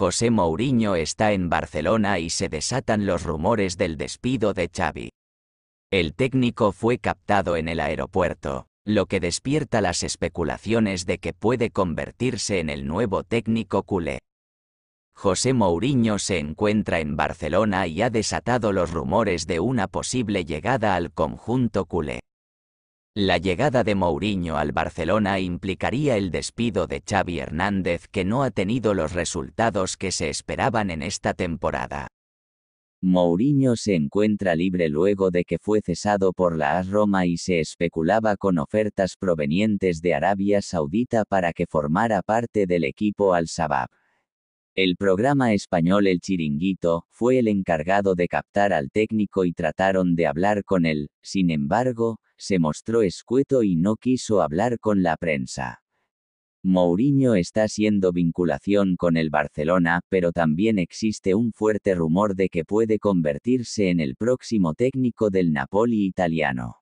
José Mourinho está en Barcelona y se desatan los rumores del despido de Xavi. El técnico fue captado en el aeropuerto, lo que despierta las especulaciones de que puede convertirse en el nuevo técnico culé. José Mourinho se encuentra en Barcelona y ha desatado los rumores de una posible llegada al conjunto culé. La llegada de Mourinho al Barcelona implicaría el despido de Xavi Hernández que no ha tenido los resultados que se esperaban en esta temporada. Mourinho se encuentra libre luego de que fue cesado por la AS Roma y se especulaba con ofertas provenientes de Arabia Saudita para que formara parte del equipo Al-Shabaab. El programa español El Chiringuito fue el encargado de captar al técnico y trataron de hablar con él, sin embargo, se mostró escueto y no quiso hablar con la prensa. Mourinho está siendo vinculación con el Barcelona, pero también existe un fuerte rumor de que puede convertirse en el próximo técnico del Napoli italiano.